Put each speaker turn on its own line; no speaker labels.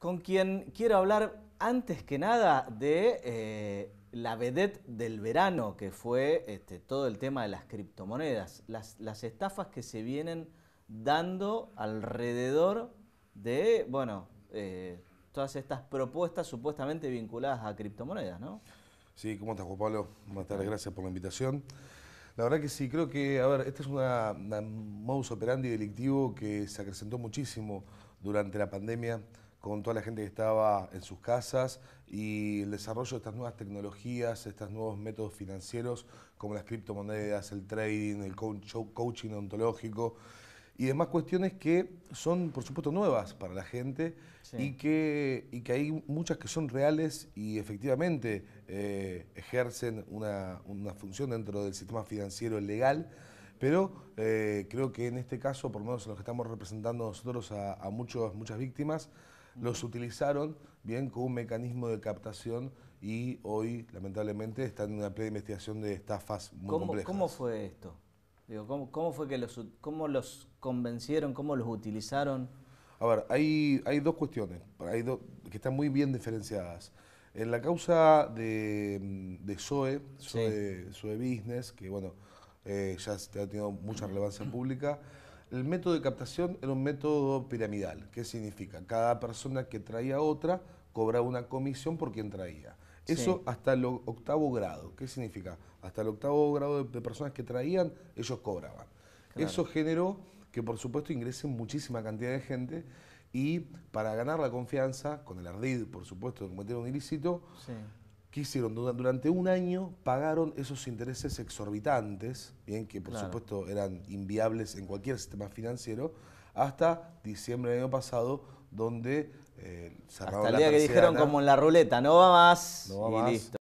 con quien quiero hablar antes que nada de eh, la vedette del verano, que fue este, todo el tema de las criptomonedas, las, estafas que se vienen dando alrededor de, bueno, eh, todas estas propuestas supuestamente vinculadas a criptomonedas, ¿no?
Sí, ¿cómo estás, Juan Pablo? Buenas tardes, gracias por la invitación. La verdad que sí, creo que, a ver, este es una, modus operandi delictivo que se acrecentó muchísimo durante la pandemia, con toda la gente que estaba en sus casas y el desarrollo de estas nuevas tecnologías, estos nuevos métodos financieros como las criptomonedas, el trading, el coaching ontológico y demás cuestiones que son, por supuesto, nuevas para la gente y, que, y que hay muchas que son reales y efectivamente eh, ejercen una, una, función dentro del sistema financiero legal. Pero eh, creo que en este caso, por lo menos los que estamos representando nosotros a, a muchos, muchas víctimas, los utilizaron bien con un mecanismo de captación y hoy,
lamentablemente, están en una plena investigación de estafas muy ¿Cómo, ¿Cómo fue esto? Digo, ¿cómo, fue que los, los convencieron, cómo los utilizaron? A ver, hay, hay
dos cuestiones hay dos que están muy bien diferenciadas. En la causa de, de SOE Business, que bueno, eh, ya ha tenido mucha relevancia pública, el método de captación era un método piramidal. ¿Qué significa? Cada persona que traía otra cobraba una comisión por quien traía. Eso hasta el octavo grado. ¿Qué significa? Hasta el octavo grado de, personas que traían, ellos cobraban. Eso generó que, por supuesto, ingresen muchísima cantidad de gente y para ganar la confianza, con el ardid, por supuesto, de cometer un ilícito, sí. ¿Qué hicieron? Durante un año pagaron esos intereses exorbitantes, bien que por supuesto eran inviables en cualquier sistema financiero, hasta diciembre del año pasado, donde eh, cerraron hasta el día que dijeron como en la ruleta, no va más y listo.